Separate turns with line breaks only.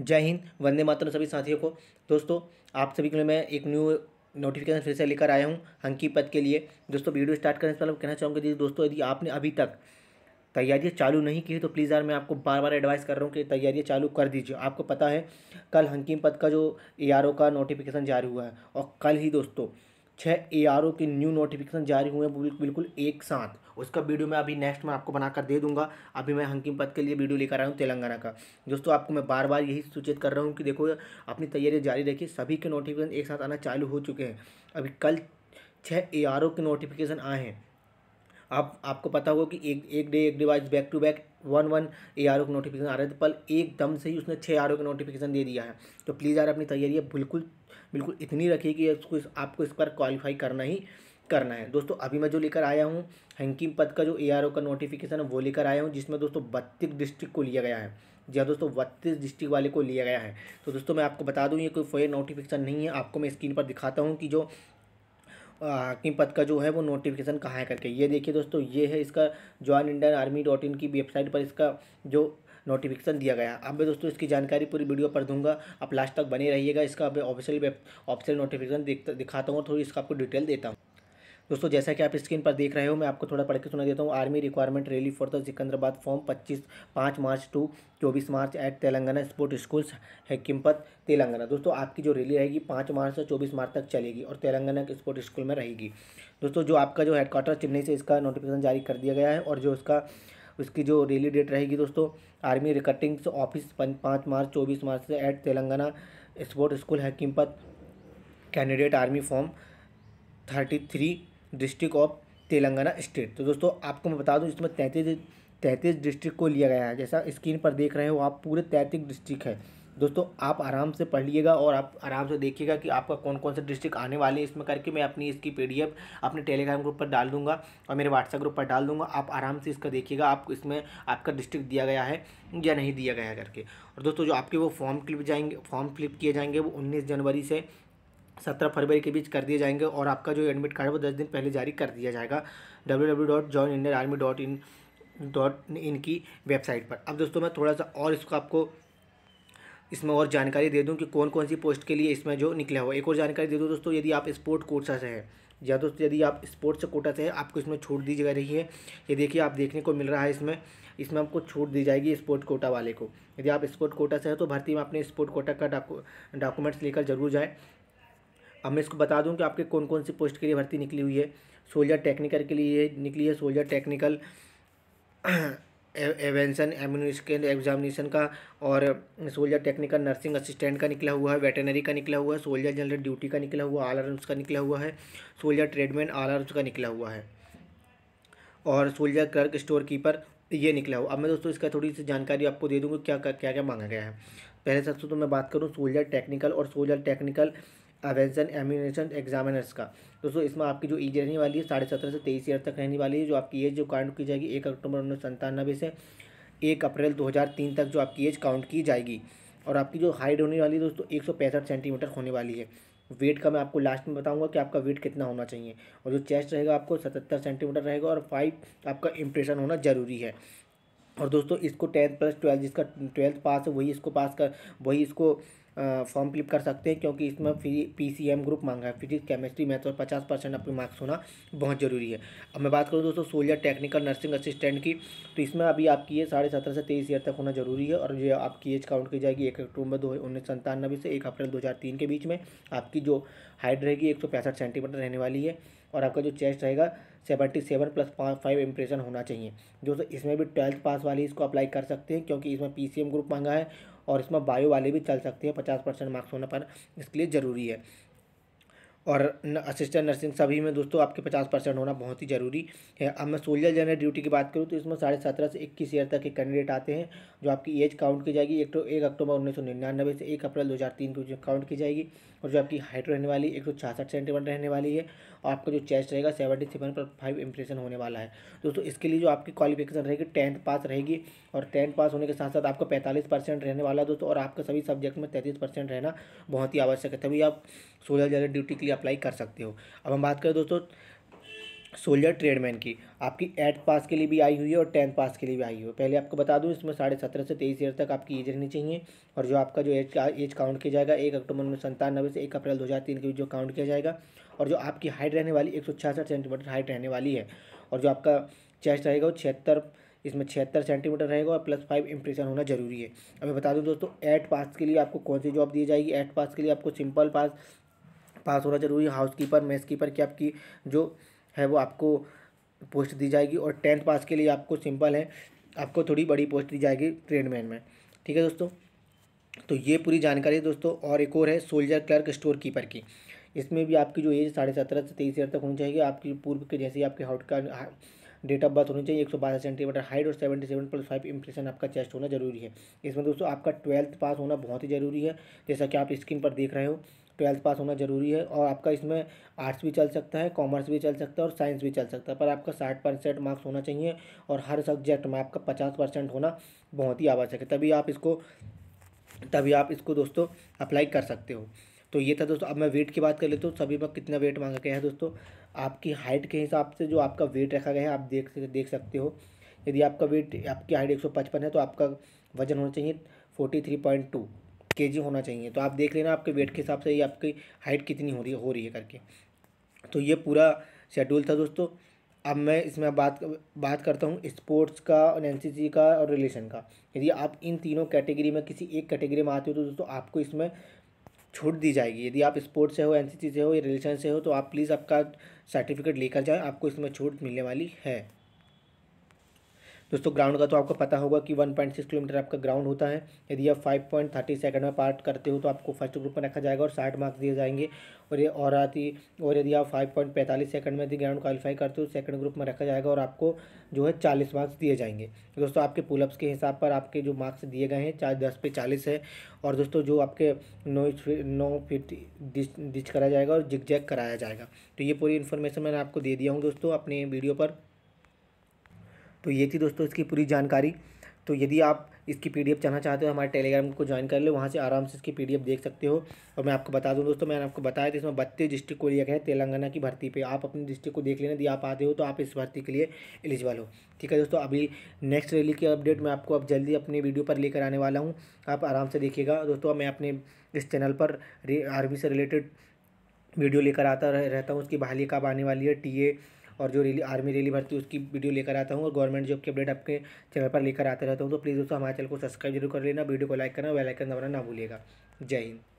जय हिंद वंदे मातरम सभी साथियों को दोस्तों आप सभी के लिए मैं एक न्यू नोटिफिकेशन फिर से लेकर आया हूँ हंकी पद के लिए दोस्तों वीडियो स्टार्ट करने से पहले कहना चाहूँगा दोस्तों यदि आपने अभी तक तैयारियाँ चालू नहीं की तो प्लीज़ यार मैं आपको बार बार एडवाइस कर रहा हूँ कि तैयारियाँ चालू कर दीजिए आपको पता है कल हंकीम पद का जो ए का नोटिफिकेशन जारी हुआ है और कल ही दोस्तों छः ए के न्यू नोटिफिकेशन जारी हुए हैं बिल्कुल एक साथ उसका वीडियो मैं अभी नेक्स्ट में आपको बनाकर दे दूंगा अभी मैं हंकिम पद के लिए वीडियो लेकर आया हूँ तेलंगाना का दोस्तों आपको मैं बार बार यही सूचित कर रहा हूँ कि देखो अपनी तैयारी जारी रखिए सभी के नोटिफिकेशन एक साथ आना चालू हो चुके हैं अभी कल छः ए के नोटिफिकेशन आए हैं आप आपको पता होगा कि एक एक डे एक device back to back one one A R O के नोटिफिकेशन आ रहे थे तो पर एकदम से ही उसने छः आर ओ के नोटिफिकेशन दे दिया है तो प्लीज़ यार अपनी तैयारी बिल्कुल बिल्कुल इतनी रखिए कि इसको आपको इस पर क्वालिफाई करना ही करना है दोस्तों अभी मैं जो लेकर आया हूँ हंकिम पद का जो ए आर ओ का नोटिफिकेशन है वो लेकर आया हूँ जिसमें दोस्तों बत्तीस डिस्ट्रिक्ट को लिया गया है जी हाँ दोस्तों बत्तीस डिस्ट्रिक्ट वाले को लिया गया है तो दोस्तों मैं आपको बता दूँ ये कोई फेयर नोटिफिकेशन नहीं है आपको मैं स्क्रीन पर दिखाता हूँ कि जो हाकिम पद का जो है वो नोटिफिकेशन कहाँ है करके ये देखिए दोस्तों ये है इसका join Indian army dot in की वेबसाइट पर इसका जो नोटिफिकेशन दिया गया अब मैं दोस्तों इसकी जानकारी पूरी वीडियो पर दूंगा आप लास्ट तक बने रहिएगा इसका मैं ऑफिशियल ऑफिशियल नोटिफिकेशन दिखाता हूँ और थोड़ी इसका आपको डिटेल देता हूँ दोस्तों जैसा कि आप स्क्रीन पर देख रहे हो मैं आपको थोड़ा पढ़ के सुना देता हूँ army requirement rally for the Secunderabad from पच्चीस पाँच मार्च टू चौबीस March at Telangana sport schools Hakimpet Telangana दोस्तों आपकी जो रैली रहेगी पाँच मार्च से चौबीस मार्च तक चलेगी और तेलंगाना के स्पोर्ट स्कूल में रहेगी दोस्तों जो आपका जो हेडक्वार्टर चेन्नई से इसका नोटिफिकेशन जारी कर दिया गया है और जो उसका उसकी जो रैली डेट रहेगी दोस्तों आर्मी रिकटिंग ऑफिस पाँच मार्च चौबीस मार्च से at Telangana sport school Hakimpet candidate army from thirty three district of Telangana state तो दोस्तों आपको मैं बता दूँ इसमें तैंतीस तैंतीस डिस्ट्रिक्ट को लिया गया है जैसा स्क्रीन पर देख रहे हो आप पूरे तैंतीस डिस्ट्रिक्ट है दोस्तों आप आराम से पढ़ लीजिएगा और आप आराम से देखिएगा कि आपका कौन कौन सा डिस्ट्रिक्ट आने वाले हैं इसमें करके मैं अपनी इसकी पीडीएफ अपने टेलीग्राम ग्रुप पर डाल दूंगा और मेरे व्हाट्सएप ग्रुप पर डाल दूंगा आप आराम से इसका देखिएगा आप इसमें आपका डिस्ट्रिक्ट दिया गया है या नहीं दिया गया करके और दोस्तों जो आपके वो फॉर्म क्लिप जाएंगे फॉर्म क्लिप किए जाएंगे वो उन्नीस जनवरी से सत्रह फरवरी के बीच कर दिए जाएंगे और आपका जो एडमिट कार्ड है वो दस दिन पहले जारी कर दिया जाएगा W W dot join Indian army dot in dot की वेबसाइट पर अब दोस्तों मैं थोड़ा सा और इसको आपको इसमें और जानकारी दे दूं कि कौन कौन सी पोस्ट के लिए इसमें जो निकला हुआ एक और जानकारी दे दूँ दोस्तों यदि आप स्पोर्ट कोटा से हैं या दोस्तों यदि आप स्पोर्ट्स कोटा से हैं आपको इसमें छूट दी जा रही है ये देखिए आप देखने को मिल रहा है इसमें इसमें आपको छूट दी जाएगी स्पोर्ट कोटा वाले को यदि आप स्पोर्ट कोटा से हैं तो भर्ती में अपने स्पोर्ट कोटा का डॉक्यूमेंट्स लेकर जरूर जाएँ अब मैं इसको बता दूं कि आपके कौन कौन सी पोस्ट के लिए भर्ती निकली हुई है सोल्जर टेक्निकल के लिए निकली है soldier technical aviation ammunition examination का और सोल्जर टेक्निकल नर्सिंग असिस्टेंट का निकला हुआ है वेटनरी का निकला हुआ है सोल्जर जनरल ड्यूटी का निकला हुआ आल आर्म्स का निकला हुआ है सोल्जर ट्रेडमैन आल आर्म्स का निकला हुआ है और सोल्जर क्लर्क स्टोर कीपर ये निकला हुआ अब मैं दोस्तों इसका थोड़ी सी जानकारी आपको दे दूँगी क्या क्या, क्या मांगा गया है पहले सबसे तो मैं बात करूँ सोल्जर टेक्निकल और soldier technical aviation ammunition examiners का दोस्तों इसमें आपकी जो एज रहने वाली है साढ़े सत्रह से तेईस ईयर तक रहने वाली है जो आपकी एज जो काउंट की जाएगी एक अक्टूबर उन्नीस सौ से एक अप्रैल दो हज़ार तीन तक जो आपकी एज काउंट की जाएगी और आपकी जो हाइट होने वाली है दोस्तों एक सौ पैंसठ सेंटीमीटर होने वाली है वेट का मैं आपको लास्ट में बताऊंगा कि आपका वेट कितना होना चाहिए और जो चेस्ट रहेगा आपको सतहत्तर सेंटीमीटर रहेगा और फाइव आपका इम्प्रेशन होना ज़रूरी है और दोस्तों इसको टेंथ प्लस ट्वेल्थ जिसका ट्वेल्थ पास है वही इसको पास कर वही इसको फॉर्म फिलअप कर सकते हैं क्योंकि इसमें पी सी एम ग्रुप मांगा है फिजिक्स केमिस्ट्री मैथ और पचास परसेंट अपने मार्क्स होना बहुत ज़रूरी है अब मैं बात करूँ दोस्तों सोलियर टेक्निकल नर्सिंग असिस्टेंट की तो इसमें अभी आपकी ये साढ़े सत्रह से तेईस ईयर तक होना जरूरी है और जो आपकी एज काउंट की जाएगी एक अक्टूबर दो उन्नीस सन्तानबे से एक अप्रैल दो हज़ार तीन के बीच में आपकी जो हाइट रहेगी एक सौ पैंसठ सेंटीमीटर रहने वाली है और आपका जो चेस्ट रहेगा seventy seven plus five impression होना चाहिए जो इसमें भी ट्वेल्थ पास वाली इसको अप्लाई कर सकते हैं क्योंकि इसमें पी ग्रुप मांगा है और इसमें बायो वाले भी चल सकते हैं पचास परसेंट मार्क्स होने पर इसके लिए ज़रूरी है और असिस्टेंट नर्सिंग सभी में दोस्तों आपके पचास परसेंट होना बहुत ही ज़रूरी है अब मैं सोल्जर जनरल ड्यूटी की बात करूँ तो इसमें साढ़े सत्रह से इक्कीस ईयर तक के कैंडिडेट आते हैं जो आपकी एज काउंट की जाएगी एक तो एक अक्टूबर उन्नीस सौ निन्यानवे से एक अप्रैल दो हज़ार तीन को काउंट की जाएगी और जो आपकी हाइट रहने वाली एक सौ छियासठ सेंटीमीटर रहने वाली है और आपका जो चेस्ट रहेगा सेवेंटी सेवन पर फाइव इम्प्रेशन होने वाला है दोस्तों इसके लिए जो आपकी क्वालिफिकेशन रहेगी टेंथ पास रहेगी और टेंथ पास होने के साथ साथ आपका पैंतालीस परसेंट रहने वाला है दोस्तों और आपका सभी सब्जेक्ट में तैंतीस परसेंट रहना बहुत ही आवश्यक है तभी आप सोलह जगह ड्यूटी के लिए अप्लाई कर सकते हो अब हम बात करें दोस्तों सोल्जर ट्रेडमैन की आपकी एट पास के लिए भी आई हुई है और टेंथ पास के लिए भी आई हुई है पहले आपको बता दूं इसमें साढ़े सत्रह से तेईस ईयर तक आपकी एज रहनी चाहिए और जो आपका जो एज एज काउंट किया जाएगा एक अक्टूबर में संतानबे से एक अप्रैल दो हज़ार तीन के बीच जो काउंट किया जाएगा और जो आपकी हाइट रहने वाली एक सौ छियासठ सेंटीमीटर हाइट रहने वाली है और जो आपका चेस्ट रहेगा वो छिहत्तर इसमें छिहत्तर सेंटीमीटर रहेगा और प्लस फाइव इंप्रेशन होना जरूरी है अब मैं बता दूं दोस्तों एट पास के लिए आपको कौन सी जॉब दी जाएगी एट पास के लिए आपको सिंपल पास पास होना जरूरी है हाउस कीपर मेस कीपर की आपकी जो है वो आपको पोस्ट दी जाएगी और टेंथ पास के लिए आपको सिंपल है आपको थोड़ी बड़ी पोस्ट दी जाएगी ट्रेडमैन में ठीक है दोस्तों तो ये पूरी जानकारी दोस्तों और एक और है सोल्जर क्लर्क स्टोर कीपर की इसमें भी आपकी जो एज साढ़े सत्रह से तेईस ईयर तक होनी चाहिए आपकी पूर्व के जैसे ही आपके हाउट का डेट ऑफ बर्थ होनी चाहिए एक सौ बारह सेंटीमीटर हाइट और seventy seven plus five impression आपका चेस्ट होना जरूरी है इसमें दोस्तों आपका ट्वेल्थ पास होना बहुत ही जरूरी है जैसा कि आप स्क्रीन पर देख रहे हो ट्वेल्थ पास होना ज़रूरी है और आपका इसमें आर्ट्स भी चल सकता है कॉमर्स भी चल सकता है और साइंस भी चल सकता है पर आपका साठ परसेंट मार्क्स होना चाहिए और हर सब्जेक्ट में आपका पचास परसेंट होना बहुत ही आवश्यक है तभी आप इसको तभी आप इसको दोस्तों अप्लाई कर सकते हो तो ये था दोस्तों अब मैं वेट की बात कर लेता हूँ सभी में कितना वेट मांगा गया है दोस्तों आपकी हाइट के हिसाब से जो आपका वेट रखा गया है आप देख देख सकते हो यदि आपका वेट आपकी हाइट एक सौ पचपन है तो आपका वजन होना चाहिए फोर्टी थ्री पॉइंट टू के होना चाहिए तो आप देख लेना आपके वेट के हिसाब से ये आपकी हाइट कितनी हो रही हो रही है करके तो ये पूरा शेड्यूल था दोस्तों अब मैं इसमें बात बात करता हूँ स्पोर्ट्स का और एन का और रिलेशन का यदि आप इन तीनों कैटेगरी में किसी एक कैटेगरी में आते हो तो दोस्तों आपको इसमें छूट दी जाएगी यदि आप स्पोर्ट्स से हो एन से हो या रिलेशन से हो तो आप प्लीज़ आपका सर्टिफिकेट लेकर जाएँ आपको इसमें छूट मिलने वाली है दोस्तों ग्राउंड का तो आपको पता होगा कि 1.6 किलोमीटर आपका ग्राउंड होता है यदि आप 5.30 सेकंड में पार्ट करते हो तो आपको फर्स्ट ग्रुप में रखा जाएगा और साठ मार्क्स दिए जाएंगे और ये और आती और यदि आप 5.45 सेकंड में यदि ग्राउंड क्वालिफाई करते हो सेकंड ग्रुप में रखा जाएगा और आपको जो है चालीस मार्क्स दिए जाएंगे दोस्तों आपके पुलअप्स के हिसाब पर आपके जो मार्क्स दिए गए हैं चार दस पे चालीस है और दोस्तों जो आपके नौ नौ फिट डिच कराया जाएगा और जिग कराया जाएगा तो ये पूरी इन्फॉर्मेशन मैंने आपको दे दिया हूँ दोस्तों अपने वीडियो पर तो ये थी दोस्तों इसकी पूरी जानकारी तो यदि आप इसकी पीडीएफ चाहना चाहते हो हमारे टेलीग्राम को ज्वाइन कर ले वहाँ से आराम से इसकी पीडीएफ देख सकते हो और मैं आपको बता दूँ दोस्तों मैंने आपको बताया था इसमें बत्तीस डिस्ट्रिक्ट को लिया गया है तेलंगाना की भर्ती पे आप अपने डिस्ट्रिक्ट को देख लेना यदि आप आते हो तो आप इस भर्ती के लिए एलिजिबल हो ठीक है दोस्तों अभी नेक्स्ट रैली की अपडेट मैं आपको अब जल्दी अपने वीडियो पर लेकर आने वाला हूँ आप आराम से देखिएगा दोस्तों मैं अपने इस चैनल पर आर्मी से रिलेटेड वीडियो लेकर आता रहता हूँ उसकी बहाली कब आने वाली है टी और जो रेली आर्मी रेली भर्ती उसकी वीडियो लेकर आता हूँ और गवर्नमेंट जॉब की अपडेट आपके चैनल पर लेकर आते रहता हूँ तो प्लीज़ दोस्तों हमारे चैनल को सब्सक्राइब जरूर कर लेना वीडियो को लाइक करना बेलाइकन दबाना ना भूलिएगा जय हिंद